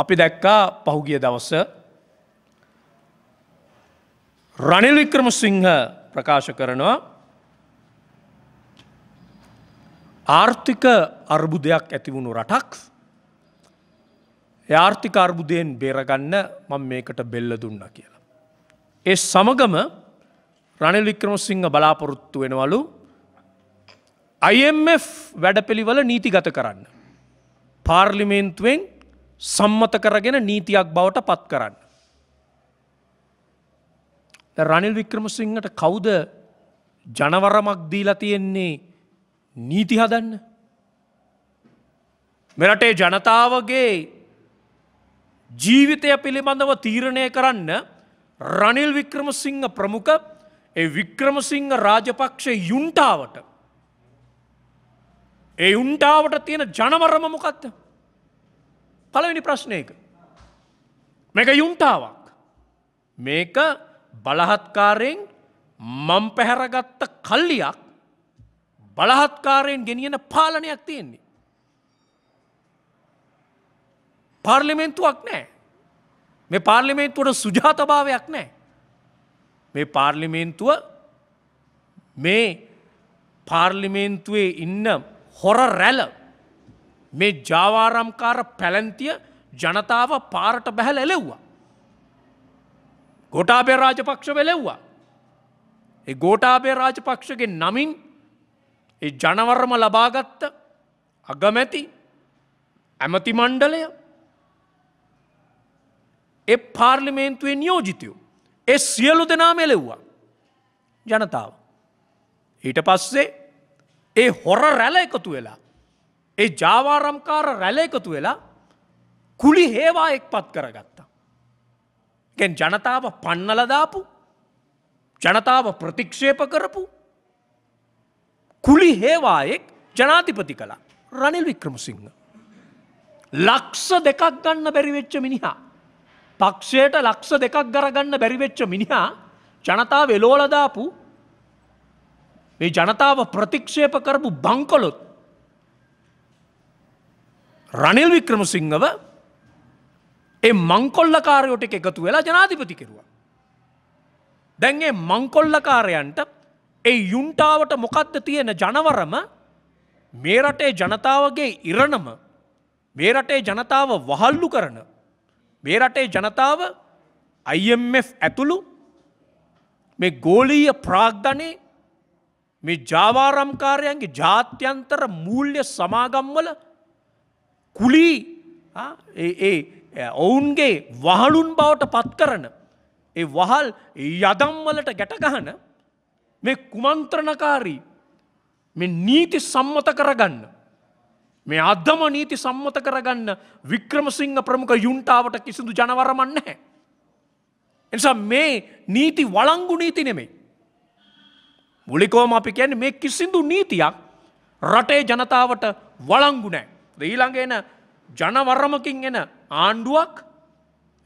අපි දැක්කා පහුගිය දවස රනිල් වික්‍රම සිංහ ප්‍රකාශ කරනවා ආර්ථික අර්බුදයක් ඇතිවුණු රටක් ආර්ථික අර්බුදයෙන් බේරගන්න මං මේකට බෙල්ල දුන්න කියලා. ඒ සමගම රනිල් වික්‍රම සිංහ බලාපොරොත්තු වෙනවලු IMF වැඩපෙළිවල නීතිගත කරන්න. පාර්ලිමේන්තුවෙන් සම්මත කරගෙන නීතියක් බවට පත් කරන්න. රනිල් වික්‍රමසිංහට කවුද ජනවරමක් දීලා තියෙන්නේ නීති හදන්න. මෙරටේ ජනතාවගේ ජීවිතය පිළිබඳව තීරණය කරන්න රනිල් වික්‍රමසිංහ ප්‍රමුඛ ඒ වික්‍රමසිංහ රාජපක්ෂ යුන්ටාවට ඒ උන්ටාවට තියෙන ජනවරම මොකක්ද පළවෙනි ප්‍රශ්නය එක. මේක යුන්ටාවක්. මේක බලහත්කාරයෙන් මම් පැහැරගත්ත කල්ලියක් බලහත්කාරයෙන් ගෙනියන පාලනයක් තියෙන්නේ. පාර්ලිමෙන්තුවක් නෑ. මේ පාර්ලිමේන්තුවට සුජාතභාවයක් නෑ. මේ පාර්ලිමේන්තුව මේ පාර්ලිමේන්තුවේ ඉන්න හොර රැල මේ ජාවාරම්කාර පැලැන්තිය ජනතාව පාරට බැහැල එලෙව්වා. ගොටාබේ රාජපක්ෂ වෙලෙව්වා. ඒ ගෝටාබේ රාජපක්ෂගේ නමින් ඒ ජනවර්ම ලබාගත්ත අගමැති ඇමති මණ්ඩලය එ පාර්ලිමේන්තුවේ නියෝජිතයෝ. ඒ සියලු දෙනාම එලෙව්වා ජනතාව. ඊට පස්සේ ඒ හොර රැල එකතු වෙලා ඒ ජාවාරම්කාර රැල එකතු වෙලා කුලි හේවා එක් පත් කරගත්තා. ගැන් ජනතාව පන්නලදාපු ජනතාව ප්‍රතික්ෂේප කරපු කුලි හේවායෙක් ජනාතිපති කළා රනිල් වික්‍රමසිංහ. ලක්ෂ දෙකක් ගන්න බැරිවෙච්ච මිනිහා. පක්ෂයට ලක්ෂ දෙකක් ගරගන්න බැරිවෙච්ච මිනිහා ජනතාව එලෝලදාපු මේ ජනතාව ප්‍රතික්ෂේප කරපු බංකොලොත් රනිල් වික්‍රමසිංහව ඒ මංකොල්ලකාරයෝට එකතු වෙලා ජනාධිපති කෙරුවා. දැන්ගේ මංකොල්ලකාරයන්ට ඒ යුන්ටාවට මොකක්ද තියෙන ජනවරම මේ රටේ ජනතාවගේ ඉරණම මේ රටේ ජනතාව වහල්ලු කරන මේ රටේ ජනතාව IMF ඇතුළු මේ ගෝලීය ප්‍රාග්ධනය මේ ජාවාරම්කාරයන්ගේ ජාත්‍යන්තර මූල්්‍ය සමාගම්වල කුලි ඒ ඔවුන්ගේ වහලුන් බවට පත් කරන ඒ වහල් යදම්වලට ගැටගහන මේ කුමන්ත්‍රණකාරී මේ නීති සම්මත කරගන්න මේ අදම නීති සම්මත කරගන්න වික්‍රමසිංහ ප්‍රමුඛ යුන්ටාවට කිසිදු ජනවරමන් නැහැ. එනිසා මේ නීති වලංගු නීති නෙමෙයි. මුලිකෝම අපි කියන්නේ මේ කිසිදු නීතියක් රටේ ජනතාවට වලංගු නෑ. ඊළඟ එන ජනවරමකින් එන ආණ්ඩුවක්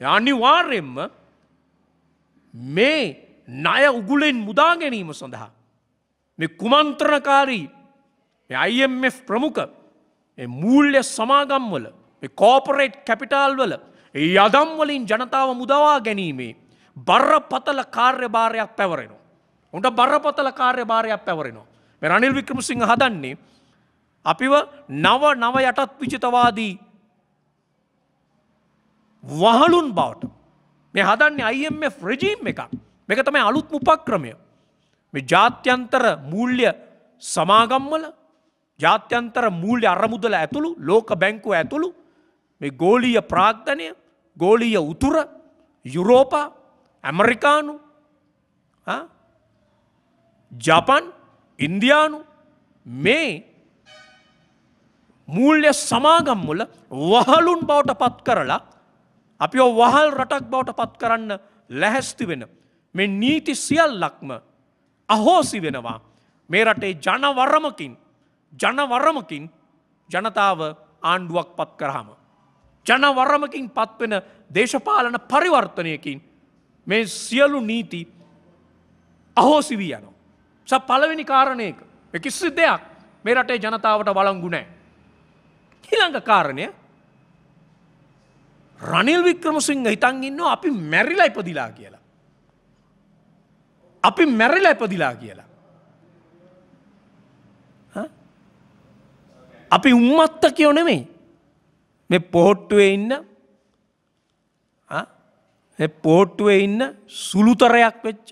අනිවාර්යෙන්ම මේ ණය උගුලෙන් මුදා ගැනීම සඳහා මේ කුමන්ත්‍රණකාරී IMF ප්‍රමුඛ මූල්්‍ය සමාගම්වල කෝපරේට් කැපිටාල් වල යදම්වලින් ජනතාව මුදවා ගැනීමේ බරපතල කාර්යභාරයක් පැවරෙනවා. උන්ට බරපතල කාර්යභාරයක් පැවරෙනවා. මේ රනිල් වික්‍රමසිංහ හදන්නේ අපිව නව නව යටත් විචිතවාදී වහලුන් බවට මේ හදන්නේ අයිF රජීම් එකක් මේක තමයි අලුත් උපක්‍රමය මේ ජාත්‍යන්තර මූල්්‍ය සමාගම්වල ජාත්‍යන්තර මූල්්‍ය අරමුදල ඇතුළු ලෝක බැංකුව ඇතුළු මේ ගෝලීය ප්‍රාග්ධනය ගෝලීය උතුර යුරෝපා ඇමරිකානු ජපන් ඉන්දයානු මේ මූල්‍ය සමාගම් මුල වහලුන් බවට පත් කරලා අපි වහල් රටක් බවට පත් කරන්න ලැහැස්ති වෙන. මෙ නීති සියල්ලක්ම අහෝසි වෙනවා. මේ රටේ ජනවරමකින් ජනවරමකින් ජනතාව ආණ්ඩුවක් පත් කරහම. ජනවරමකින් පත්වෙන දේශපාලන පරිවර්තනයකින් මේ සියලු නීති අහෝසිවී යනවා. ස පලවෙනි කාරණයක කිසි දෙයක් මේ රටේ ජනතාවට වලංගුනෑ. ඊළඟ කාරණය රනිල් වික්‍රමසිංහ හිතන් ඉන්නවා අපි මැරිලා ඉපදිලා කියලා. අපි මැරිලා ඉපදිලා කියලා. අපි උම්මත්ත කියෝ නෙමෙයි. මේ පොහොට්ටුවේ ඉන්න පෝට්ටුවේ ඉන්න සුළුතරයක් වෙච්ච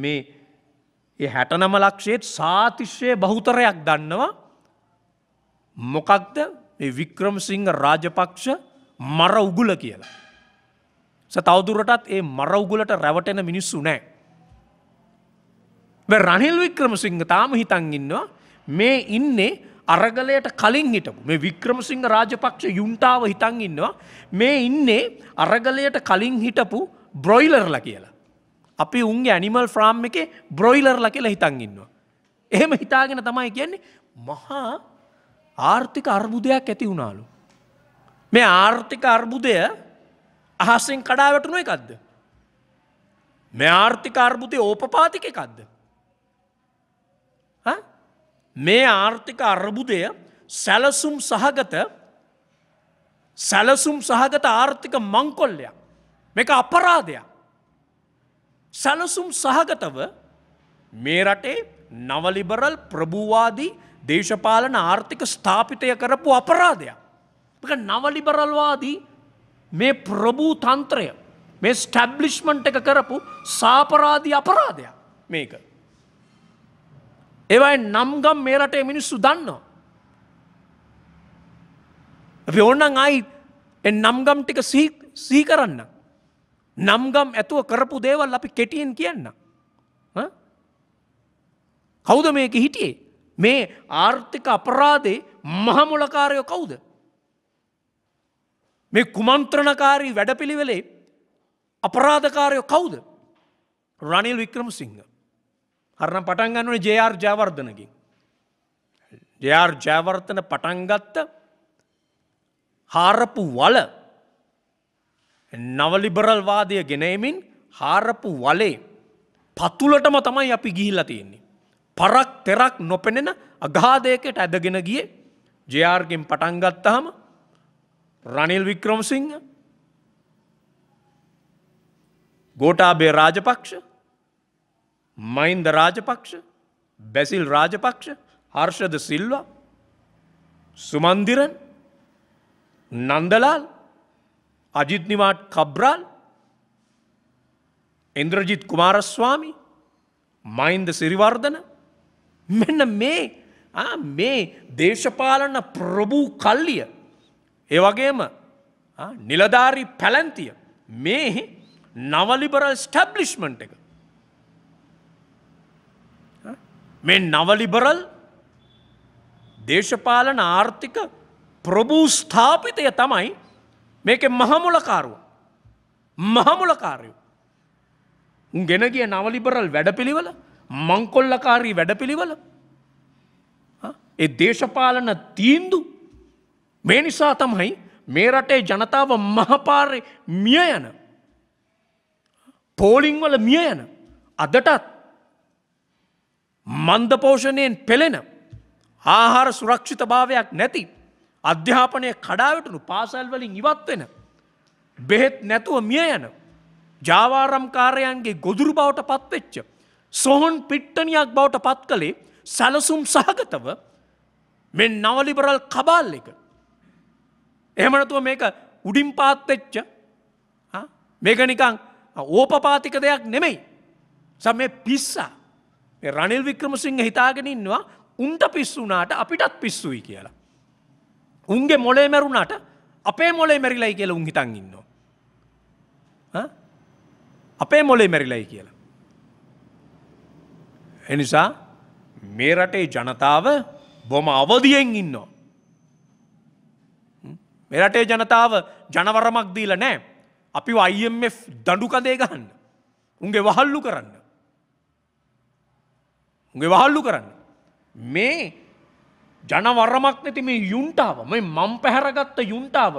මේ හැටනම ලක්ෂයේත් සාතිශ්‍යය බහුතරයක් දන්නවා මොකක්ද මේ වික්‍රමසිංහ රාජපක්ෂ මර උගුල කියලා. ස තවදුරටත් ඒ මර උගුලට රැවටෙන මිනිස්සු නෑ. රනිල් වික්‍රමසිංහ තාම හිතන් ඉන්නවා මේ ඉන්නේ අරගලයට කලින් හිටපු මේ වික්‍රමසිංහ රාජපක්ෂ යුන්ටාව හිතන් ඉන්නවා මේ ඉන්නේ අරගලයට කලින් හිටපු බ්‍රොයිලර්ල කියලා. අපි උන්ගේ ඇනිමල් ෆ්‍රාම් එක බ්‍රොයිලර්ල කියලා හිතන් ඉන්නවා. එහෙම හිතාගෙන තමයි කියන්නේ මහා ආර්ථික අර්බුදයක් ඇති වුණාලු. මේ ආර්ථික අර්බුදය අහස්සෙන් කඩාවැටුණු එකක්ද. මේ ආර්ථික අර්බුදය ඕපපාතික එකක්ද. මේ ආර්ථික අර්බුදය සැලසුම් සහගත සැලසුම් සහගත ආර්ථික මංකොල්ලයක් මේක අපරාධයක්. සැලසුම් සහගතව මේ රටේ නවලිබරල් ප්‍රභූවාදී දේශපාලන ආර්ථික ස්ථාපිතය කරපු අපරාධයක්. නවලිබරල්වාදී මේ ප්‍රභූ තන්ත්‍රය මේ ස්ටැබ්ලිෂ්මන්ට් එක කරපු සාපරාධී අපරාධයක් මේක. ඒවයි නම්ගම් මේ රටේ මිනිස්සු දන්නවා. අපි ඕන්නන් අයි නම්ගම් ටික සිහි කරන්න. නම්ගම් ඇතුව කරපු දේවල් අපි කෙටියෙන් කියන්න. කෞද මේක හිටියේ. මේ ආර්ථික අපරාධේ මහමුලකාරය කවුද. මේ කුමන්ත්‍රණකාරී වැඩපිළිවෙලේ අපරාධකාරය කවුද. රනිල් වික්‍රම සිංහ. හරණ පටන්ගන්නන ජයාර් ජයවර්ධනකින්. ජයාර් ජයවර්තන පටන්ගත්ත හාරපු වල නවලිබරල්වාදය ගෙනයමින් හාරපු වලේ පතුලටම තමයි අපි ගිහිල්ල තියෙන්නේ. පරක් තෙරක් නොපෙනෙන අගාදයකට ඇදගෙන ගිය ජයාර්ගෙන් පටන්ගත්තහම රනිල් වික්‍රමසිංහ ගෝටාබේ රාජපක්ෂ මයින්ද රාජපක්ෂ බැසිල් රාජපක්ෂ හර්ෂද සිල්වා සුමන්දිරන් නන්දලාල් අජිත්නිවාට් කබ්්‍රාල් ඉන්ද්‍රජිත් කුමාරස්වාමි මයින්ද සිරිවර්ධන මෙන්න මේ මේ දේශපාලන ප්‍රභූ කල්ලිය ඒවගේම නිලධාරී පැලැන්තිය මේ නවලිබරල් ස්ටැබ්ලිස්්මන්ට් එක මේ නවලිබරල් දේශපාලන ආර්ථික ප්‍රභූ ස්ථාපිතය තමයි මේක මහමුලකාරුව මහමුලකාරයෝ උන් ගෙන ගිය නවලිබරල් වැඩ පිළිවල මංකොල්ලකාරී වැඩපිළිවල ඒ දේශපාලන තීන්දු මේ නිසා තමයි මේ රටේ ජනතාව මහපාරය මිය යන පෝලිංවල මිය යන අදටත් මන්දපෝෂණයෙන් පෙළෙන ආහාර සුරක්ෂිත භාවයක් නැති අධ්‍යාපනය කඩාවටනු පාසල්වලින් ඉවත්වෙන බෙහෙත් නැතුව මිය යන ජාවාරම්කාරයන්ගේ ගොදුරු බවට පත්වෙච්ච සොහොන් පිට්ටනයක් බවට පත් කළේ සැලසුම් සහගතව මෙ නවලිබරල් කබාල් එක. එහමනතුව මේක උඩින් පාත්තෙච්ච මේක නිකං ඕපපාතික දෙයක් නෙමෙයි. සම මේ පිස්සා රනිල් වික්‍රමසිංහ හිතාගෙන ඉන්නවා උන්ට පිස්සුනාට අපිටත් පිස්සුයි කියලා. උන්ගේ මොලේ මැරුණට අපේ මොලේ මැරිලයි කියලා උන් හිතන් ඉන්නවා. අපේ මොලේ මැරිලයි කියලා. එනිසා මේ රටේ ජනතාව බොම අවධියෙන් ඉන්නවා. මේ රටේ ජනතාව ජනවරමක් දීල නෑ අපි අයිF දඩුකදේ ගහන්න. උන්ගේ වහල්ලු කරන්න. උගේ වහල්ලු කරන්න. මේ ජනවරමක් නැති මේ යුන්ටාව මේ මම් පැහැරගත්ත යුන්ටාව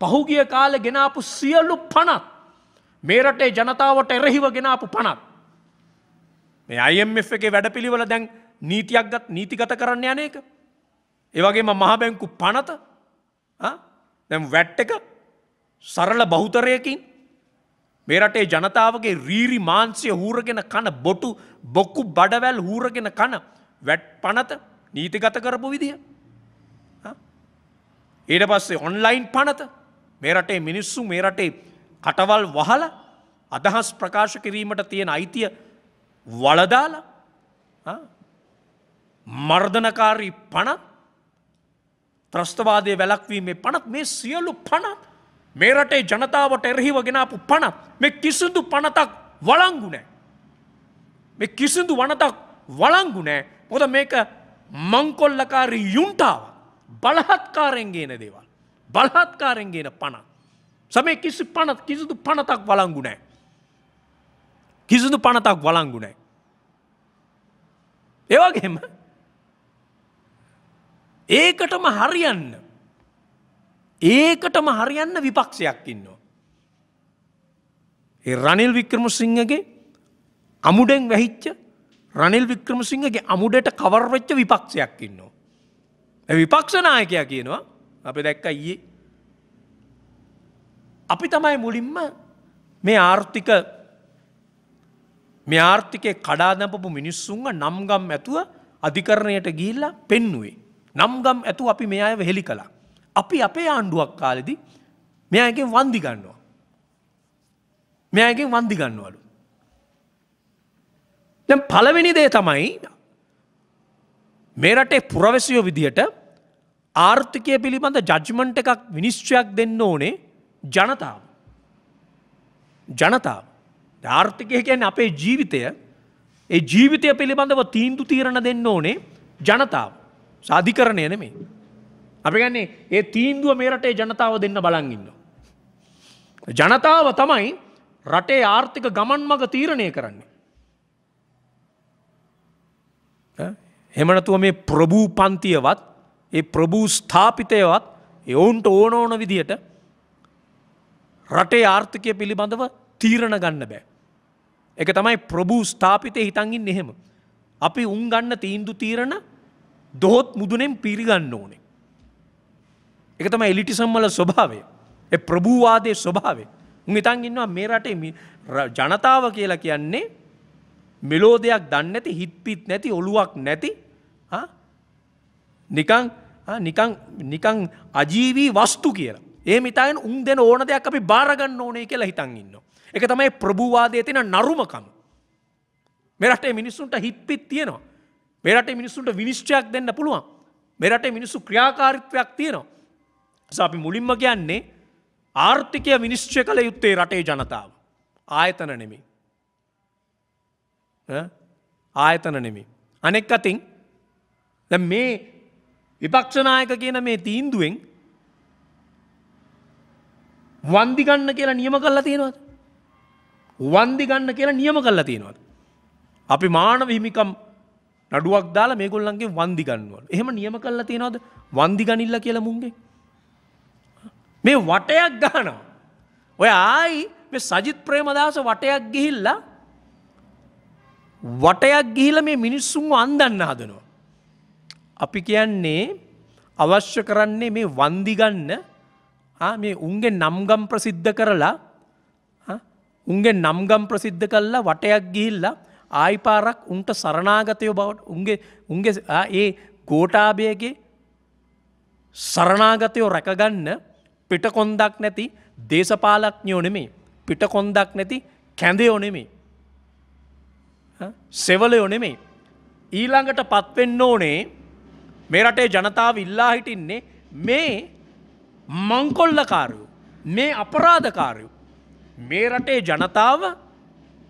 පහුගිය කාල ගෙනාපු සියලු පනත් මේ රටේ ජනතාවට එරෙහිව ගෙනාපු පනත්. මේ අයම්F එක වැඩ පිළිවල දැන් නීතියක් ගත් නීතිගත කරන්න යන එක. ඒවගේම මහබැංකු පනත දැම් වැට්ට එක සරල බෞතරයකින් මේ රටේ ජනතාවගේ රීරි මාන්සය හූරගෙන කන බොටු බොක්කු බඩවැල් හූරගෙන කන වැට් පනත නීතිගත කරපු විදිය. ඊට පස්සේ ඔන්ලයින් පනත මේ රටේ මිනිස්සු මේ රටේ කටවල් වහල අදහස් ප්‍රකාශ කිරීමට තියෙන අයිතිය වලදාල මර්ධනකාරී පණත් ත්‍රස්තවාදය වැලක්වීමේ පණත් මේ සියලු පණත් මේ රටේ ජනතාවට එරහිව ගෙනාපු පණත් මේ කිසිදු පණතක් වලංගු නෑ. මේ කිසිදු වනතක් වලංගු නෑ පොද මේක මංකොල්ලකාරී යුන්ටාව බලහත්කාරෙන්ගේන දේවල්. බලහත්කාරෙන්ගේන පණ. සමේ කිසි පණත් කිසිදු පණතක් වලංගු නෑ. කිසිදු පනතක් වලංගු නෑ. ඒවගේම ඒකටම හරියන්න ඒකටම හරියන්න විපක්ෂයක් ඉන්නවා. ඒ රනිල් වික්‍රම සිංහගේ අමුඩෙන් වැහිච්ච රනිල් වික්‍රම සිංහගේ අමුඩට කවර්වෙච්ච විපක්ෂයක් ඉන්නවා. විපක්ෂනායකයා කියනවා අප දැක්ක ඊයේ. අපි තමයි මුලින්ම මේ ආර්ථික මේ ආර්ථිකය කඩාදැපපු මිනිස්සුන්ව නම්ගම් ඇතුව අධිකරණයට ගිල්ලා පෙන්නුවේ. නම්ගම් ඇතු අපි මේ අයව හෙළි කලා. අපි අපේ ආණ්ඩුවක් කාලෙදි මෙයගෙන් වන්දිගන්නවා. මෙයගෙන් වන්දිගන්නවලු. දැම් පළවෙනි දේ තමයි මේ රටේ පුරවැසියෝ විදිහට ආර්ථිකය පිළිබඳ ජජ්මන්ට එකක් විනිශ්චයක් දෙන්න ඕනේ ජනතාව. ජනතාව. ආර්ථිකය කියන්නේ අපේ ජීවිතය ඒ ජීවිතය පිළිබඳව තීන්දු තීරණ දෙන්න ඕනේ ජනතාව. සාධිකරණය නෙමේ. අපි ගන්නේ ඒ තීන්දුව මේ රටේ ජනතාව දෙන්න බලන් ඉන්නවා. ජනතාව තමයි රටේ ආර්ථික ගමන් මඟ තීරණය කරන්නේ. හෙමනතුව මේ ප්‍රභූ පන්තියවත් ඒ ප්‍රභූ ස්ථාපිතයවත් එවුන්ට ඕන ඕන විදියට රටේ ආර්ථිකය පිළිබඳව තීරණ ගන්න බෑ. එක තමයි ප්‍රභූ ස්ථාපිතය හිතන්ගින් එහෙම. අපි උන් ගන්න තීන්දු තීරණ දොහොත් මුදුනෙන් පිරිගන්න ඕනේ. එක තමයි එලිටිසම්මල ස්වභාවය. ඒ ප්‍රභූවාදයේ ස්වභාවය. උන් හිතන් ඉන්නවා මේ රටේ ජනතාව කියලා කියන්නේ මෙලෝ දෙයක් දන්නේ නැති හිත් පිත් නැති ඔලුවක් නැති හා නිකන් නිකන් නිකන් අජීවී වස්තු කියලා. ඒ මිතාගෙන උන් දෙන ඕන දෙයක් අපි බාරගන්න ඕනේ කියලා හිතන් ඉන්නවා. එක තමයි ප්‍රභූවාදය තියෙන නරුමකම්. මෙරටේ මිනිස්සුන්ට හිප්පිත් තියෙනවා. මෙරටේ මිනිස්සුන්ට විනිශ්චයක් දෙන්න පුළුවන්. මෙරටේ මිනිස්සු ක්‍රියාකාරිත්වයක් තියෙනවා. අපි මුලින්ම කියන්නේ ආර්ථිකය විනිශ්චය කළ යුත්තේ රටේ ජනතාව. ආයතන නෙමි. ආයතන නෙමි. අනෙක් අතින් මේ විපක්ෂනායක කියන මේ තීන්දුවෙන් වන්දිගන්න කියලා නියම කල්ලා තියෙනවද. වන්දි ගන්න කියලා නියම කල්ලා තියෙනවද. අපි මානව හිමිකම් නඩුවක් දාලා මේගොල්ලන්ගේ වන්දි ගන්නවල එහෙම නියම කල්ලා තියෙනවද වන්දි ගනිල්ල කියලා මුන්ගේ. මේ වටයක් ගානවා. ඔය ආයි සජිත් ප්‍රේමදාස වටයක් ගිහිල්ලා වටයක් ගිහිල මේ මිනිස්සුන්ව අන්දන්න හදනවා. අපි කියන්නේ අවශ්‍ය කරන්නේ මේ වන්දිගන්න මේ උන්ගේ නම්ගම් ප්‍රසිද්ධ කරලා උන්ගේ නම්ගම් ප්‍රසිද්ධ කල්ලා වටයක් ගිහිල්ලා ආයිපාරක් උන්ට සරණාගතය බවට උන්ගේ උන්ගේ ඒ ගෝටාභයගේ සරණාගතයෝ රැකගන්න පිට කොන්දක් නැති දේශපාලක්ඥෝ නෙමේ පිට කොන්දක් නැති කැඳයෝ නෙමේ. සෙවලයෝ නෙමේ. ඊළඟට පත්වෙන්න ඕනේ මේ රටේ ජනතාව ඉල්ලා හිටින්නේ මේ මංකොල්ලකාරයෝ මේ අපරාධකාරයෝ මේ රටේ ජනතාව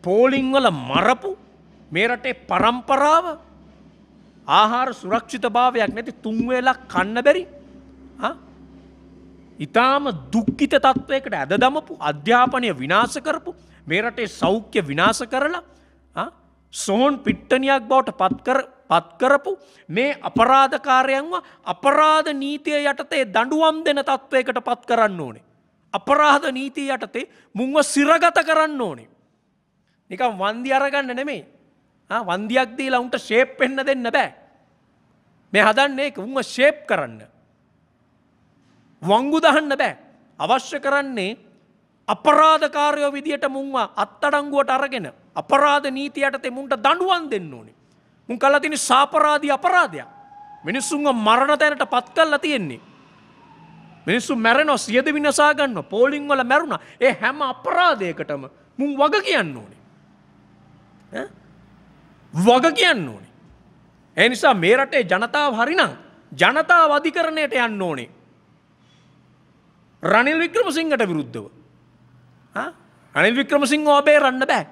පෝලිංවල මරපු මේ රටේ පරම්පරාව ආහාර සුරක්ෂිත භාවයක් නැති තුන්වෙලක් කන්න බැරි ඉතාම දුක්කිත තත්ත්වයකට ඇද දමපු අධ්‍යාපනය විනාස කරපු මේ රටේ සෞඛ්‍ය විනාස කරලා සොහොන් පිට්ටනයක් බවට පත්කර පත්කරපු මේ අපරාධකාරයන්ව අපරාධ නීතිය යටතේ දඩුවම් දෙන තත්ත්වයකට පත් කරන්න ඕනේ. අපරාධ නීතිය යටතේ මුංව සිරගත කරන්න ඕනේ. නිකම් වන්දි අරගන්න නෙමේ වන්දියක් දීලා උන්ට ශේප් වෙන්න දෙන්න බෑ. මේ හදන්නේ එක උන්ව ශේප් කරන්න. වංගු දහන්න බෑ. අවශ්‍ය කරන්නේ අපරාධකාරයෝ විදියට මුන්ව අත්තඩංගුවට අරගෙන අපරාධ නීති යටතේ මුන්ට දඬුවම් දෙන්න ඕනේ. මුන් කළා තියෙන සාපරාධී අපරාධයක්. මිනිස්සුන්ව මරණ තැනට පත් කරලා තියෙන්නේ. මිනිස්සු මැරෙනො සියද විනසා ගන්න පෝලිං වල මැරුණ ඒ හැම අපරාධයකටම මුන් වග කියන්න ඕනේ වග කියන්න ඕනේ ඒ නිසා මේ රටේ ජනතාව හරිනම් ජනතාව අධිකරණයට යන්න ඕනේ රනිල් වික්‍රමසිංහට විරුද්ධව අනිල් වික්‍රමසිංහ ඔබේ රන්න බෑ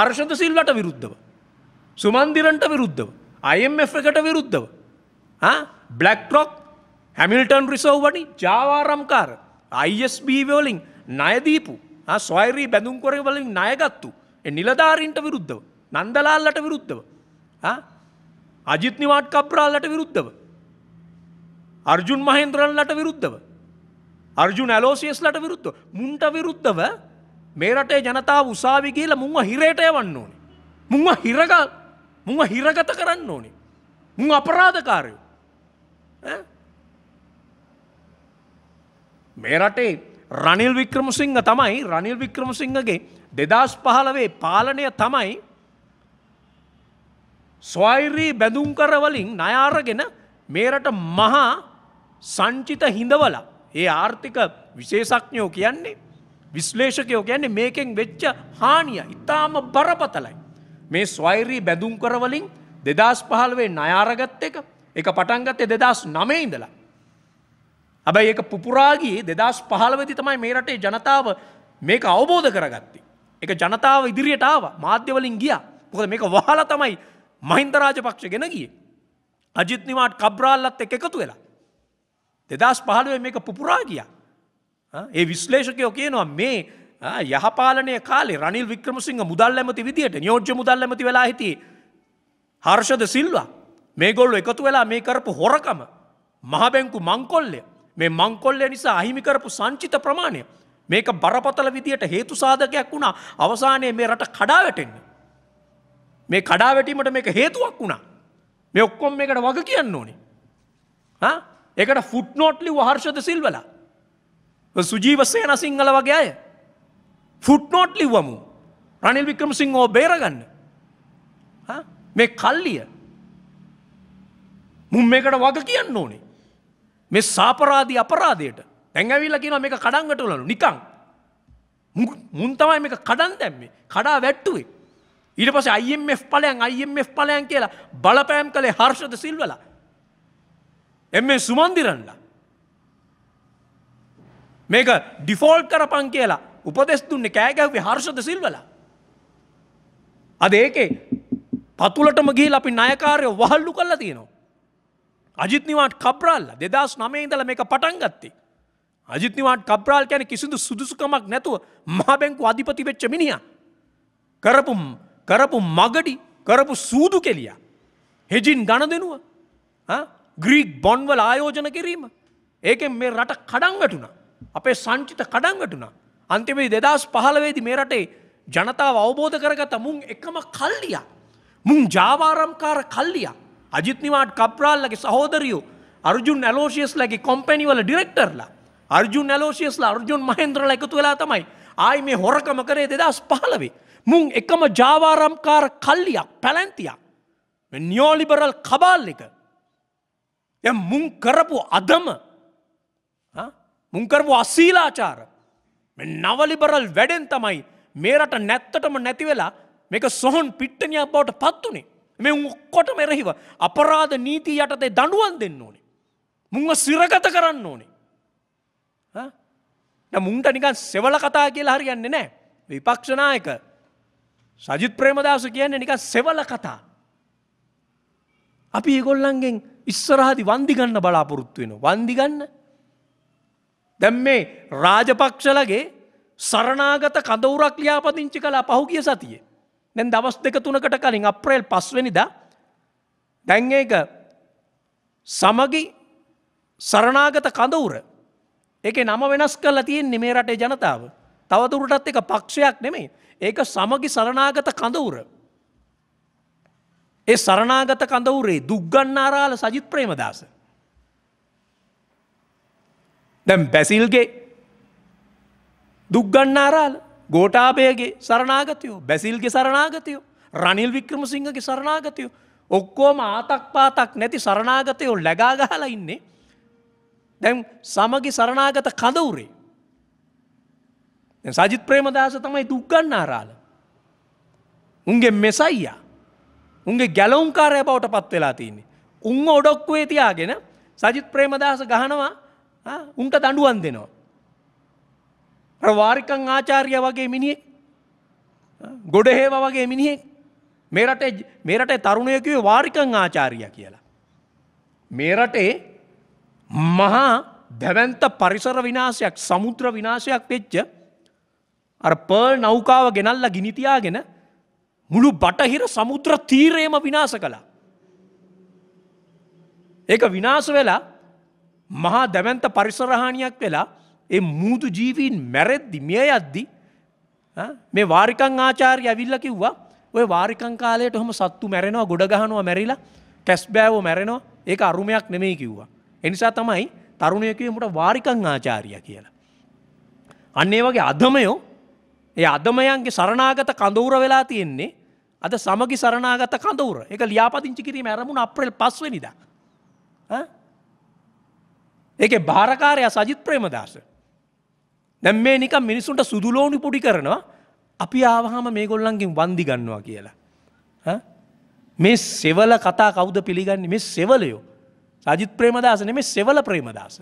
හර්ෂද සිල්ලට විරුද්ධව සුමන්දිරන්ට විරුද්ධව අයම් එකට විරුද්ධව බ්ලක්ටොක් හැමිල්ටන් රිසව් වනි ජාවාරම්කාර අයිස්B වලින් නයදීපු ස්වයිරී බැඳුම් කොර වලින් නයගත්තු නිලධාරීන්ට විරුද්ධව නන්දලාල්ලට විරුද්ධව අජිත්නිවාට් කප්්‍රාල්ලට විරුද්ධව අර්ජුන් මහින්ද්‍රන්ලට විරුද්ධව අර්ජුන් ඇලෝසියස්ලට විරුද්ධ මුන්ට විරුද්ධව මේ රටේ ජනතාව උසාවි කියලා මුංව හිරේට යවන්න ඕනේ මුංව හිරග මුංව හිරගත කරන්න ඕනේ මුං අපරාධකාරයෝ මේ රටේ රනිල් වික්‍රමසිංහ තමයි රනිල් වික්‍රමසිංහගේ දෙදස් පහලවේ පාලනය තමයි ස්වෛරී බැඳුම්කරවලින් නයාරගෙන මේරට මහා සංචිත හිඳවල ඒ ආර්ථික විශේෂඥයෝ කියන්නේ විශ්ලේෂකයෝ කියන්නේ මේකෙන් වෙච්ච හානිය ඉතාම බරපතලයි. මේ ස්වෛරී බැඳුම්කරවලින් දෙදස් පහලවේ නයාරගත්ත එක එක පටන්ගත්තේ දෙදස් නමේ ඉඳලා හැබැයි ඒක පුපුරාගියේ දෙදස් පහළවෙදි තමයි මේ රටේ ජනතාව මේක අවබෝධ කරගත්තේ. එක ජනතාව ඉදිරියට ආව මාධ්‍යවලින් ගියා. මොකද මේක වහලා තමයි මහින්ද රාජපක්ෂ ගෙන ගියේ. අජිත් නිවාඩ් කබ්‍රාල්ලත් එක්ක එකතු වෙලා. දෙදස් පහළුවේ මේක පුපුරා ගියා. ඒ විශ්ලේෂකයෝ කියනවා මේ යහපාලනය කාලේ රනිල් වික්‍රමසිංහ මුදල් ඇමති විදියට නියෝජ්‍ය මුදල් ඇමති වෙලා හිටිය හර්ෂද සිල්වා මේගොල්ලු එකතු වෙලා මේ කරපු හොරකම මහබැංකු මංකොල්ලය මේ මංකොල්ලය නිසා අහිමි කරපු සංචිත ප්‍රමාණය. මේක බරපතල විදියට හේතු සාධකයක් වුණා අවසානයේ මේ රට කඩාවැටෙන්න. මේ කඩාවැටීමට මේක හේතුවක් වුණා. මේ ඔක්කොම් මේකට වග කියන්න ඕනේ. එකට ෆුට් නෝට්ලි වහර්ෂද සිල්වල. සුජීවස්සයන සිංහල වගේ අය. ෆුට් නෝට්ලි වමු රනිල් වික්‍රම සිංහෝ බේරගන්න. මේ කල්ලිය මුම් මේකට වග කියන්න ඕනේ. මේ සාපරාධී අපරාධයට තැඟවිල්ල කියන මේ කඩංගට වලු නිකං මුන් තමයි මේ කඩන් දැම්මේ කඩා වැට්ටුවේ ඊට පස IMF පලයන් IMF පලයන් කියලා බලපෑම් කළේ හර්ෂද සිල්වල එම සුමන්දිරන්ල මේක ඩිෆෝල් කරපන් කියලා උපදෙස් දුන්නේ කෑගැව්වේ හර්ෂද සිල්වල අද ඒකේ පතුලටම ගිහිල් අපි ණයකාරය වහල්ලු කරලා තියෙනවා අජිත් නිවාට් කබ්‍රාල්ල දෙදස් නමේ ඉඳල මේක පටන් ගත්තේ. අජිත් නිවාට් කබ්‍රාල් කැන කිසිදු සුදුසුකමක් නැතුව මහබැංකු අධිපති වෙච්ච මිනිිය. කරපු කරපු මගඩි කරපු සූදු කෙලිය. හෙජින් ගණ දෙනුව ග්‍රීක් බොන්වල ආයෝජන කිරීම. ඒකෙන් මේ රට කඩංගටුන. අපේ සංචිත කඩංගටුන. අන්තිමේ දෙදස් පහලවේදි මේ රටේ ජනතාව අවබෝධ කරගත මුන් එකම කල්ලිය. මුන් ජාවාරම්කාර කල්ලියක්. අජිත්නිවාට් කප්්‍රාල්ලගේ සහෝදරියෝ අර්ජුන් ඇලෝෂියස්ලගේ කොම්පැනිවල ඩිරෙක්ටර්ලා අර්ජුන් ඇලෝෂියස්ලා අර්ජුන් මහන්ද්‍රල එකතු වෙලා තමයි ආයි මේ හොරකම කරේ දෙදස් පහලවේ මුං එකම ජාවාරම්කාර කල්ලියක් පැලැන්තියක් නියෝලිබරල් කබාල් එක ය මුං කරපු අදම මුංකරපු අසීලාචාර නවලිබරල් වැඩෙන් තමයි මේරට නැත්තටම නැතිවෙලා මේක සොහොන් පිට්ටනියක් බවට පත්වනේ මේ උක්කොට මෙරහිව අපරාධ නීති යටතේ දඩුවන් දෙන්න ඕනේ. මුංව සිරගත කරන්න ඕනේ. මුන්ට නිකන් සෙවල කතා කියලා හරියන්නේ නෑ විපක්ෂනායක සජිත් ප්‍රේමදාස කියන්නේ නිකන් සෙවල කතා. අපි ඒගොල්ලන්ගෙන් ඉස්සරහදි වන්දිගන්න බලාපොරොත්තු වෙන වන්දිගන්න දැම් මේ රාජපක්ෂලගේ සරණාගත කඳවුරක් ලියාපදිංචි කලා පහුගිය සතියේ දැන් දවස් දෙක තුනකට කලින් අප්‍රේල් පස්වෙනිදා දැන් ඒක සමගි සරණාගත කඳවුර ඒකේ නම වෙනස් කරලා තියෙන්නේ මේ රටේ ජනතාව. තවදුරටත් එක පක්ෂයක් නෙමෙයි. ඒක සමගි සරණාගත කඳවුර. ඒ සරණාගත කඳවුරේ දුක්ගන්නාරාල සජිත් ප්‍රේමදාස. දැන් බැසිල්ගේ දුක්ගන්නාරාල ගෝටාපයගේ සරණාගතයෝ බැසිල්ගේ සරණාගතයෝ රනිල් වික්‍රමසිංහගේ සරණාගතයෝ ඔක්කෝම ආතක් පාතක් නැති සරණාගතයෝ ලැගාගහලා ඉන්නේ දැම් සමගි සරණාගත කඳවුරේ. සජිත් ප්‍රේමදාස තමයි දුක්ගන්න ආරාල. උන්ගේ මෙසයියා උන්ගේ ගැලවුන්කාරය බවට පත් වෙලා තියන්නේ. උන් ඔඩොක්වේ තියාගෙන සජිත් ප්‍රේමදාස ගහනවා උන්ට දඩුවන් දෙනවා. ප්‍රවාරිකං ආචාර්ය වගේ මිනිියෙක් ගොඩහේව වගේ මිනිහෙක් මේරට මේරට තරුණයකව වාරිකං ආචාරිය කියලා. මේරටේ මහා දැවැන්ත පරිසර විනාශයක් සමුත්‍ර විනාශයක් වෙච්ච අ පර්ල් නෞකාව ගෙනල්ල ගිනිතියාගෙන මුළු බටහිර සමුද්‍ර තීරයම විනාස කළා. ඒක විනාස වෙලා මහා දැවැන්ත පරිසරහානියක් වෙලා ඒ මුූදු ජීවීන් මැරෙද්දි මිය යද්දි මේ වාරිකං ආචාර්ය ඇවිල්ල කිව්වා ඔය වාරිකංකාලයට හොම සත්තු මැරෙනවා ගොඩගහනවා මැරිලා කැස්බෑවෝ මැරෙනවා ඒක අරුමයක් නෙමෙයි කිව්වා. එනිසා තමයි තරුණයකේ මට වාරිකං ආචාරිය කියලා. අන්න ඒ වගේ අදමයෝ ඒ අදමයන්ගේ සරණාගත කඳවුර වෙලා තියෙන්නේ අද සමගි සරණාගත කඳවුර එක ලියාපදිංචි කිරීම ඇරමුණ අප්‍රෙල් පස්වනිද. ඒක භාරකාරය සජිත් ප්‍රේමදාස දැම් මේ නික මිනිසුන්ට සුදුලෝනි පොඩි කරනවා අපි ආවහම මේ ගොල්ලන්ගින් වන්දි ගන්නවා කියලා. මේ සෙවල කතා කවුද පිළිගන්නේ මේ සෙවලයෝ රජිත් ප්‍රේමදාසන මේ සෙවල ප්‍රේමදාස.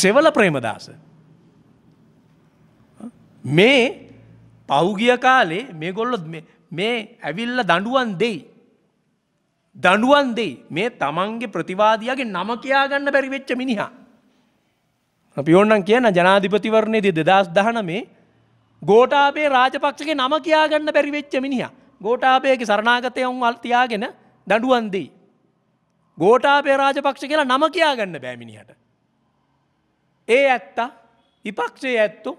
සෙවල ප්‍රේමදාස. මේ පෞගිය කාලේ මේ ගොල්ලොත් මේ ඇවිල්ල දඩුවන් දෙයි. දඩුවන් දෙයි මේ තමන්ගේ ප්‍රතිවාදයාගේ නම කියයාගන්න බැරිවෙච්ච මිනිහා. අපි ඕන්නම් කියන ජනාධිපතිවරණයේදී දෙදස් දහනමේ ගෝටාබේ රාජපක්ෂගේ නම කියාගන්න බැරි වෙච්ච මිනිහ. ගෝටාබයගේ සරණාගතය උන් අල්තියාගෙන දඩුවන්දී. ගෝටාබේ රාජපක්ෂ කියලා නම කියාගන්න බෑමිනිහට. ඒ ඇත්තා විපක්ෂය ඇත්තු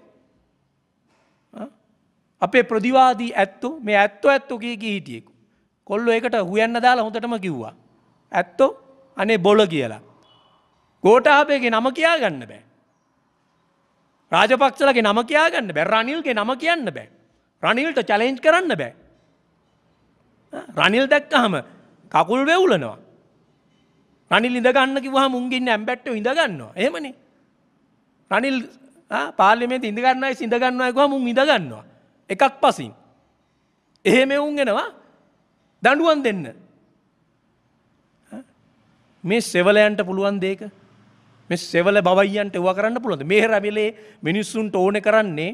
අපේ ප්‍රදිවාදී ඇත්තු මේ ඇත්තු ඇත්තු කියකි හිටියෙකු. කොල්ලො එකට හුයන්න දාලා හොඳටම කිව්වා. ඇත්තෝ අනේ බොල කියලා. ගෝටාපයගේ නම කියා ගන්න බෑ. රාජපක්ෂලගේ නම කියයාගන්න බැ රනිල්ගේ නම කියන්න බෑ. රනිල්ට චලෙන්ජ් කරන්න බෑ. රනිල් දැක්කහම කකුල් වෙවුලනවා. රනිල් ඉඳගන්න කිවහ මුන්ගින් ඇම්බැට්ට ඉඳගන්නවා එමනි. රනිල් පාලිමේ ඉඳගන්නයි සිඳගන්නයකවා මුන් ඉඳගන්නවා. එකක් පසින්. එහෙම එවුන්ගෙනවා දඩුවන් දෙන්න. මේ සෙවලයන්ට පුළුවන් දේක මේ සෙවල බවයියන්ට එවා කරන්න පුළුවන්ද මේ රැවිලේ මිනිස්සුන්ට ඕන කරන්නේ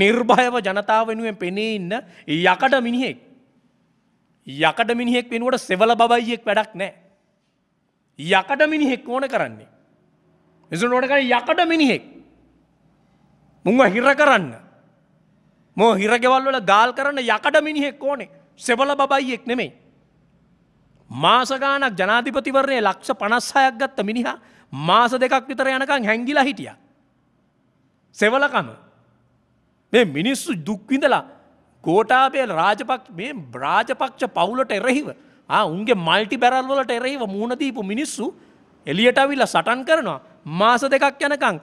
නිර්භයව ජනතාව වෙනුවෙන් පෙනේ ඉන්න යකඩ මිනිහෙක්. යකඩ මිනිහෙක් වෙනුවට සෙවල බවයියෙක් වැඩක් නෑ. යකඩ මිනිහෙක් ඕන කරන්නේ. එසුන් ඕන කරන යකඩ මිනිහෙක්. මුංව හිර කරන්න. මෝ හිරගෙවල් වල ගාල් කරන්න යකඩ මිනිහෙක් ඕනේ සෙවල බබයියෙක් නෙමෙයි. මාසගානක් ජනාධිපතිවරණය ලක්ෂ පනස්සයක් ගත්ත මිනිහා මාස දෙකක් විතර යනකං හැංගිලා හිටිය. සෙවලකම. මේ මිනිස්සු දුක්විඳලා ගෝටාබේල් රාජපක් මේ බ්‍රාජපක්ෂ පවුලට එරෙහිව උන්ගේ මල්ටි බැරල්වලට එරෙහිව මූුණදීපු මිනිස්සු එලියට විල්ල සටන් කරනවා මාස දෙකක් යනකං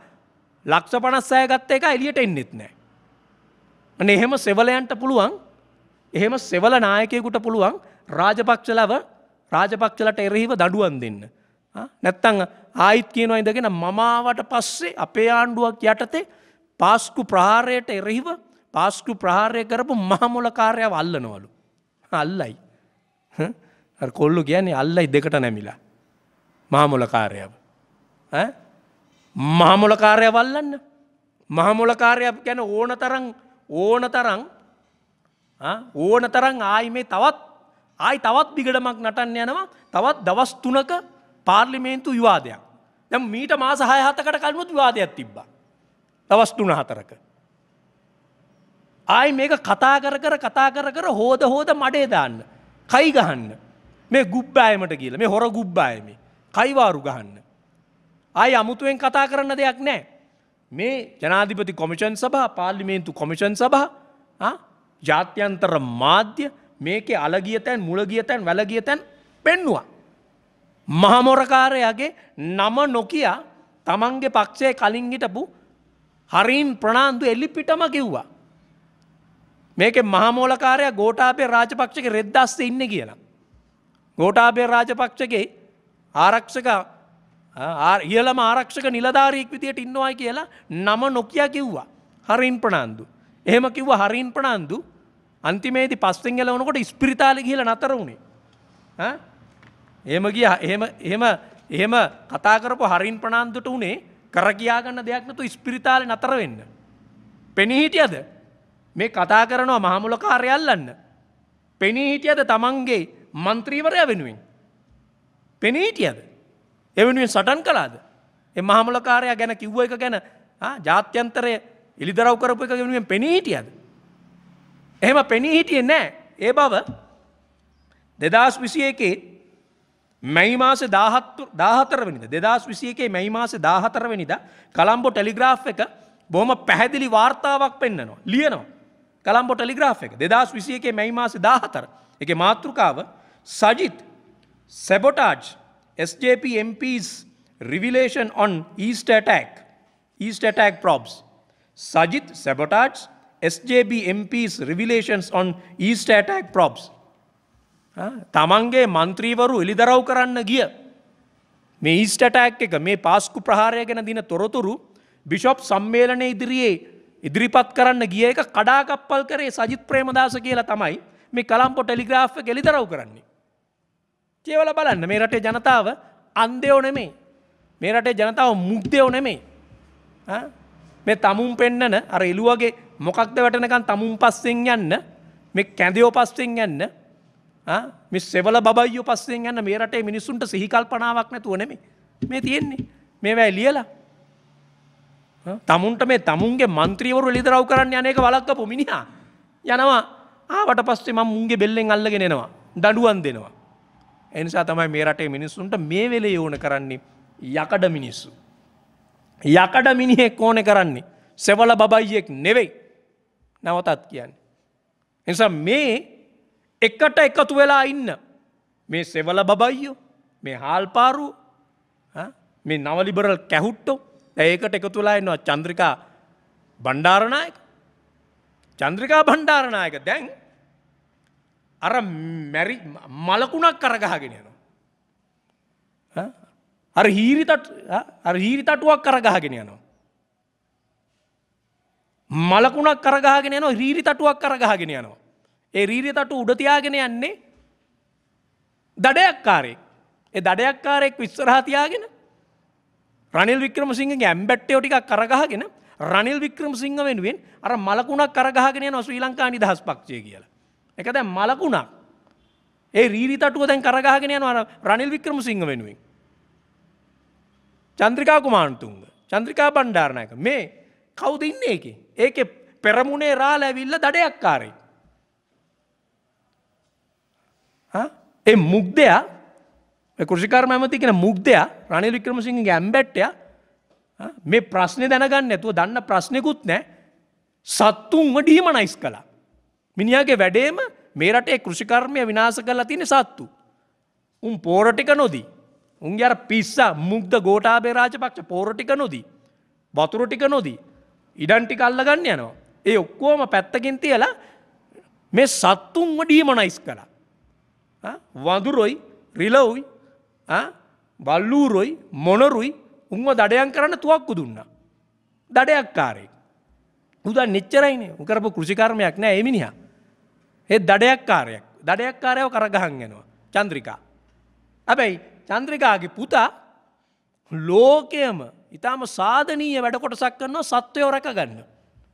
ලක්ෂ පනස්සය ගත්ත එක එලියට එන්නෙත් නෑ. අන එහෙම සෙවලයන්ට පුළුවන් එහෙම සෙවල නායකයකුට පුළුවන් රාජපක්ෂලව රාජපක්ෂලට එරෙහිව දඩුවන් දෙන්න. නැත්තං ආයිත් කියනවා ඉඳගෙන මමාවට පස්සේ අපේ ආණ්ඩුවක් යටතේ පාස්කු ප්‍රහාරයට එරෙහිව පාස්කු ප්‍රහාරය කරපු මහමුල කාරයාව අල්ලනවලු. අල්ලයි. කොල්ලු කියන්නේ අල්ලයි දෙකට නැමිලා. මහමුල කාරයාව. මහමුල කාරය වල්ලන්න. මහමුල කාරයක් ගැන ඕන තරං ඕන තරං ඕන තරං ආයි මේ තවත් ආයි තවත් දිගටමක් නටන්න යනවා තවත් දවස් තුනක පාර්ලිමේන්තු විවාදයක් දැම් මීට මාස හය හතකට කල්මුත් විවාදයක් තිබ්බ තවස්ටුන හතරක. ආයි මේක කතා කර කර කතා කර කර හෝද හෝද මඩේ දාන්න කයි ගහන්න මේ ගුබ්බෑමට කියල මේ හොර ගුබ්බායම කයිවාරු ගහන්න. ආය අමුතුවෙන් කතා කරන්න දෙයක් නෑ. මේ ජනාධිපති කොමිෂන් සභා පාර්ලිමේන්තු කොමිෂන් සභා ජාත්‍යන්තර මාධ්‍ය මේකේ අලගිය තැන් මුලගිය තැන් වැලගිය තැන් පෙන්නවා. මහමොරකාරයාගේ නම නොකයා තමන්ගේ පක්ෂය කලින් හිටපු හරීම් ප්‍රනාන්දු එල්ලිපිටම කිව්වා. මේක මහමෝලකාරය ගෝටාපේ රාජපක්ෂක රෙද්දස්ස ඉන්න කියලා. ගෝටාපේ රාජපක්ෂගේ ආරක්ෂක ඉහලම ආරක්ෂක නිලධාරීක් විදියට ඉන්නවා කියලා නම නොකයා කිව්වා හරින් ප්‍රනාන්දු. එහෙම කිව්ව හරින් ප්‍රනාන්දු අන්තිමේදි පස්සෙන් ගලවනකොට ස්පිරිතාලි කියල නතර වුණේ. එහෙම ගිය එහෙම එහෙම එහෙම කතා කරපු හරින් ප්‍රනාන්දුට උනේ කර කියාගන්න දෙයක් නතු ඉස්පිරිතාලේ නතර වෙන්න. පෙනී හිටියද මේ කතා කරනවා මහමුල කාර්යය අල්ලන්න. පෙනී හිටියද තමන්ගේ මන්ත්‍රීවරයා වෙනුවෙන්. පෙනී හිටියද එවෙනුවෙන් සටන් කළාද? ඒ මහමුල කාර්යය ගැන කිව්ව එක ගැන ජාත්‍යන්තරය එලිදරව් කරපු එක වෙනුවෙන් පෙනී හිටියද? එහෙම පෙනී හිටියේ නැහැ. ඒ බව 2021 මැයි මාස දාහතරවනිද දෙදස් විසිය එකේ මැයි මාස දාහතරවනිද කළම්බො ටෙලිග්‍රාෆ් එක බොහම පැහැදිලි වාර්තාවක් පෙන්න්නනවා ලියනවා කළම්බො ටෙලිග්‍රාෆ් එක දෙදස් විසිය එකේ මැයි මාස දාහතර එක මාතෘකාව Sajith සැබොටාජ් SJPMPs revelation on East attack, East attack probes. Sajid sabotage SJB MP's revelations on East attack probes. තමන්ගේ මන්ත්‍රීවරු එළිදරව් කරන්න ගිය. මේ ඊස්ටටෑක් එක මේ පාස්කු ප්‍රහාරය ගැන දින තොරතුරු බිෂොප් සම්මේලන ඉදිරියේ ඉදිරිපත් කරන්න ගිය එක කඩාකප්පල් කරේ සජිත් ප්‍රේමදාස කියලා තමයි මේ කලම්පො ටෙලිග්‍රාෆ් එළිදරව් කරන්නේ. කියවල බලන්න මේ රටේ ජනතාව අන්දයෝ නෙමේ. මේ රටේ ජනතාව මුක්දයෝ නෙමේ. මේ තමුම් පෙන්නන අර එළුවගේ මොකක්ද වැටනකන් තමුම් පස්සෙන් යන්න මේ කැඳයෝ පස්සෙන් යන්න මි සෙවල බයෝ පස්සෙන් යන්න මේ රටේ මිනිසුන්ට සිහිකල්පනාවක් නැතුව නෙමේ මේ තියෙන්නේ මේවැයි ලියලා තමුන්ට මේ තමුන්ගේ මන්ත්‍රීවරු ලිදරව් කරන්න යනක වලක්කපු මිනිහා යනවා ආවට පස්සේ ම මුන්ගේ බෙල්ලෙන් අල්ලගෙනෙනවා දඩුවන් දෙනවා. එනිසා තමයි මේ රටේ මිනිස්සුන්ට මේ වෙලේ යෝන කරන්නේ යකඩ මිනිස්සු. යකඩ මිනිහෙක් ඕන කරන්නේ සෙවල බබයියෙක් නෙවෙයි නවතත් කියන්නේ. නිසා මේ එකට එකතු වෙලා ඉන්න. මේ සෙවල බබයියෝ මේ හාල්පාරු මේ නවලිබරල් කැහුට්ටෝ ඒකට එකතුලා එන්නවා චන්ද්‍රිකා බණ්ඩාරණයක චන්ද්‍රිකා බණ්ඩාරණයක දැන් අර මැරි මලකුණක් කරගහගෙන යනවා. අර හීරි තටුවක් කරගහගෙන යනවා. මලකුණක් කරගහගෙන යනවා රීරි තටුවක් කරගහගෙන යනවා. ඒ රීරිය තටු උඩතියාගෙන යන්නේ දඩයක්කාරයෙක් ඒ දඩයක්කාරයෙක් විස්සරහතියාගෙන රනිල් වික්‍රම සිංහගේ ඇම්බැට්ටයෝ ටිකක් කරගහගෙන රනිල් වික්‍රම සිංහ වෙනුවෙන් අර මලකුණක් කරගහගෙන යන ශ්‍රී ලංකා නිදහස් පක්ෂය කියලා. එක දැන් මලකුණක්. ඒ රීරි තටුව දැන් කරගහගෙන යන අර රනිල් වික්‍රම සිංහ වෙනුවෙන්. චන්ද්‍රිකා කුමාන්තුංග, චන්ද්‍රිකා බණ්ඩාරනායක මේ කවුද ඉන්නේ ඒකේ? ඒකේ පෙරමුණේ රාළ ඇවිල්ලා දඩයක්කාරයෙක්. ඒ මුක්දයා කෘෂිකර්ම ඇමති කියෙන මුක්දයා රනිල් වික්‍රමසිංහගේ ඇම්බැට්ටය මේ ප්‍රශ්නය දැනගන්න ඇතුව දන්න ප්‍රශ්නයකුත් නෑ සත්තුන්ව ඩීමනයිස් කලා. මිනිියගේ වැඩේම මේරටේ කෘෂිකර්මය විනාස කරලා තින සත්තු. උන් පෝරටික නොදී. උන්ගේ පිස්සා මුක්ද ගෝටාබේරාජ පක්ෂ පෝරටික නොදී. වතුරටික නොදී. ඉඩන්ටි කල්ලගන්න යනවා. ඒ ඔක්කෝම පැත්තකින් තියලා මේ සත්තුන්ව ඩීමනයිස් කලා. වඳුරොයි රිලවුයි බල්ලූරොයි මොනරුයි උන්ව දඩයන් කරන්න තුවක්කු දුන්න. දඩයක් කාරෙක්. උද නිච්චරයින උකරපු කෘෂිකර්මයක් නෑ එමිනිහ. ඒ දඩයක් කාරයක් දඩයක් කාරයව කරගහන්ගෙනවා චන්ද්‍රිකා. ඇබැයි චන්ද්‍රිකාගේ පුතා ලෝකයම ඉතාම සාධනීය වැඩ කොටසක් කන්නවා සත්වයෝ රැක ගන්න.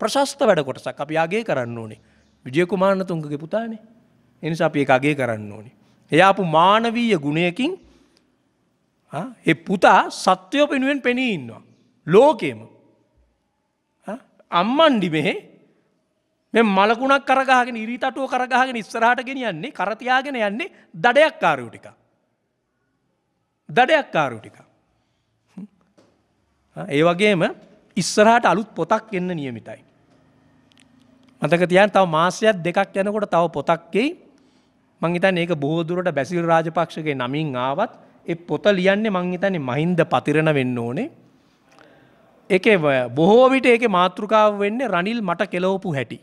ප්‍රශස්ත වැඩ කොටසක් අප යාගේ කරන්න ඕනේ විජයකුමාරණතුන්ගේ පුතානේ එනිසා අපි එකගේ කරන්න ඕනි. එයාපු මානවීය ගුණයකින් එ පුතා සත්‍යයෝ පෙනුවෙන් පෙනී ඉන්නවා. ලෝකයම අම්මන්ඩි මෙහෙ මෙ මලකුණක් කරගහගෙන ඉරිතටුව කරගහගෙන ඉස්සරහට ගෙන යන්නේ කරතියාගෙන යන්නේ දඩයක් කාරයු ටික. දඩයක් කාරු ටික. ඒ වගේම ඉස්සරහට අලුත් පොතක් එන්න නියමිතයි. මතක තියන් තව මාසයක් දෙකක් යනකොට තව පොතක්කෙයි මංහිතන් ඒක බෝදුරට බැසිල් රාජපක්ෂගේ නමින් ආවත් එ පොත ලියන්නේ මංහිතන්නේ මහින්ද පතිරණ වෙන්න ඕනේ. එක බොහෝවිට ඒක මාතෘකාව වෙන්න රනිල් මට කෙලෝපු හැටි.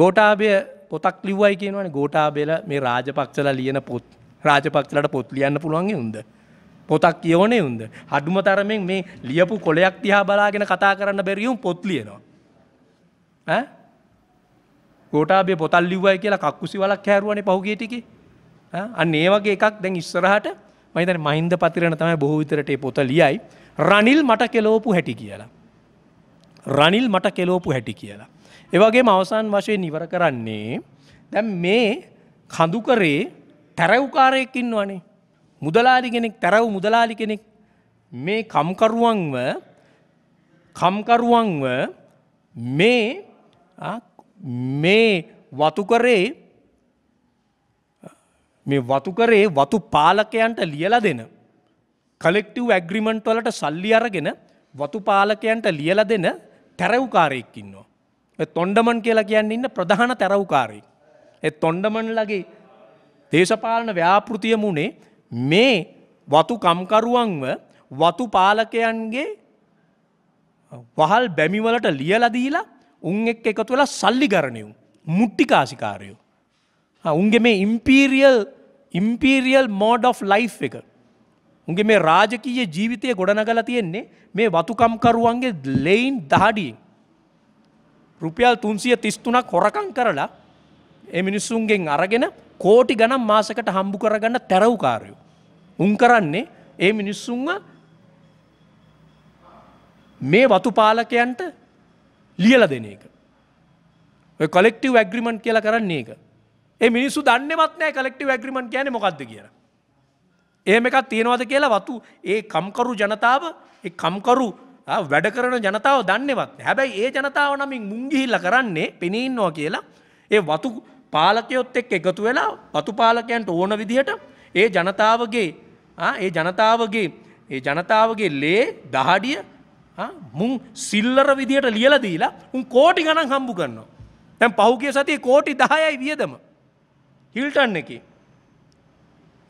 ගෝටාබය පොතක් ලිවයි කියනවන ගෝටාබෙල මේ රාජපක්ෂල ලියන පොත් රාජපක්ෂලට පොත් ලියන්න පුළුවන්ගේ උන්ද. පොතක් කියවනේ උන්ද. හඩුම තරමෙන් මේ ලියපු කොලයක් තිහා බලාගෙන කතා කරන්න බැරියුම් පොත් ලියනවා. ගෝටාබේ පොතල් ලිව්වයි කියලා කක්කුසි වලක් හැරුවනේ පහුගේ ටිකේ අන්න ඒ වගේ එකක් දැන් ඉස්සරහට මහිතන මහින්ද පතිරණ තමයි බොහෝ විතරට පොත ලියයි රනිල් මට කෙලෝපු හැටි කියලා. රනිල් මට කෙලෝපු හැටි කියලා. ඒවගේ අවසාන් වශයෙන් ඉවර කරන්නේ දැම් මේ කඳුකරේ තැරව්කාරයෙක් ඉන්නවනේ මුදලාලි කෙනෙක් තැරව් මුදලාලි කෙනෙක් මේ කම්කරුවන්ව කම්කරුවන්ව මේ මේ වතුකරේ මේ වතුකරේ වතු පාලකයන්ට ලියල දෙන. කලෙක්ටව් ඇග්‍රිමන්ට් වලට සල්ලි අරගෙන වතු පාලකයන්ට ලියල දෙන තැරව්කාරයෙක්කින්නවා. තොන්ඩමන් කියලා කියන්න ඉන්න ප්‍රධාන තැරව්කාරී. එත් තොන්ඩමන් ලගේ දේශපාලන ව්‍යාපෘතිය මුණේ මේ වතුකම්කරුවන්ව වතු පාලකයන්ගේ වහල් බැමිවලට ලියලදීලා උන් එක් එකතු වෙලා සල්ලිකරණයුම් මුට්ටිකාසිකාරයෝ. උන්ගේ මේ imperial imperial mode of life එක. උන්ගේ මේ රාජකීය ජීවිතය ගොඩනගලා තියෙන්නේ මේ වතුකම්කරුවන්ගේ ලෙයින් දහඩියෙන්. රුපියල් තුන්සිය තිස්තුනක් හොරකං කරලා එමිනිස්සුන්ගෙන් අරගෙන කෝටි ගනම් මාසකට හම්බු කරගන්න තැරවකාරයෝ. උන් කරන්නේ ඒ මිනිස්සුන්ව මේ වතුපාලකයන්ට ලියල දෙන එක. කොලෙක්ටව ඇග්‍රිමන්් කියලා කරන්නේ එක. ඒ මිනිස්සු දන්නවත්නෑ කලෙක්ටව ඇග්‍රිමන්් කියන මොකක්ද කියන. ඒම එකක් තියෙනවද කියලා වතු ඒ කම්කරු ජනතාව කම්කරු වැඩ කරන ජනතාව දන්නවත් හැබැයි ඒ ජනතාව නමින් මුංගිහිල්ල කරන්නේ පෙනීන්නවා කියලා ඒ වතු පාලකයොත් එක් එකතු වෙලා වතු පාලකයන්ට ඕන විදිහට ඒ ජනතාවගේ ඒ ජනතාවගේ ඒ ජනතාවගේ ලේ දහඩිය මුං සිල්ලර විදියට ලියල දීලා උන් කෝටි ගණන් හම්බු ගන්නවා. තැන් පහුගේ සතිය කෝටි දහයයි වියදම. හිල්ටන් එක.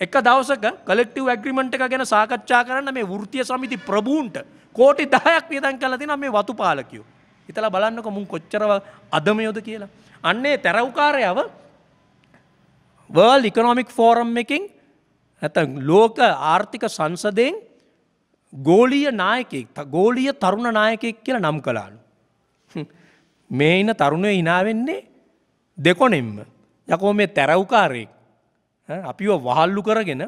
එක දවසක කලෙක්ටව ඇග්‍රිමට එක ගැන සාකච්ඡා කරන්න මේ වෘතිය සමිති ප්‍රභූන්ට කෝටි දහයක් වියදන් කලතින මේ වතු පාලකයෝ. ඉතලා බලන්නක මුන් කොච්චරව අදමයෝද කියලා. අන්නේ තැරවකාරයව වර්ල් ඉකනොමික් ෆෝරම් එකින් ඇත ලෝක ආර්ථික සංසදයෙන් ගෝලීය නායකෙක් ගෝලිය තරුණ නායකෙක් කියලා නම් කලාලු. මේ ඉන්න තරුණය හිනාවෙන්නේ දෙකොනෙම්ම. යකෝ මේ තැරව්කාරයෙක් අපිව වහල්ලු කරගෙන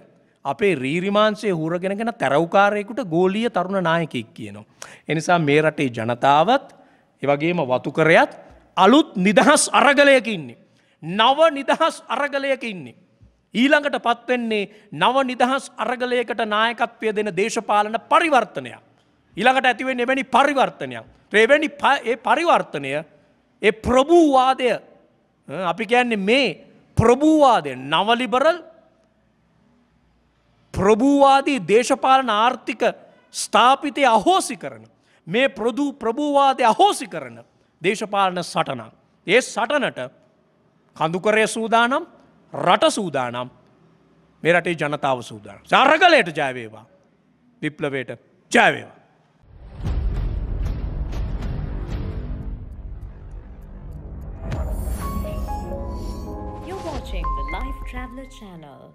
අපේ රීරිමාන්සේ හූරගෙනගෙන තැරව්කාරයෙකුට ගෝලිය තරුණ නායකෙක් කියනවා. එනිසා මේ රටේ ජනතාවත් එවගේම වතුකරයත් අලුත් නිදහස් අරගලයක ඉන්නේ. නව නිදහස් අරගලයක ඉන්නේ. ඊළඟට පත්වෙන්නේ නව නිදහස් අරගලයකට නායකත්වය දෙන දේශපාලන පරිවර්තනයක්. ඊළඟට ඇතිවෙන් එවැනි පරිවර්තනයක්. ්‍රේවැනි ඒ පරිවර්තනය ඒ ප්‍රභූවාදය අපි කියන්නේ මේ ප්‍රභූවාදය නවලිබරල් ප්‍රභූවාදී දේශපාලන ආර්ථික ස්ථාපිතය අහෝසි කරන. මේ ප්‍රදූ ප්‍රභූවාදය අහෝසි කරන දේශපාලන සටනක්. ඒ සටනට කඳුකරය සූදානම් රට සූදානම් මේ රටේ ජනතාව සූදානම් සාරකලයට ජයවේවා විප්ලවයට ජයවේවා. You're watching the Life Traveler channel.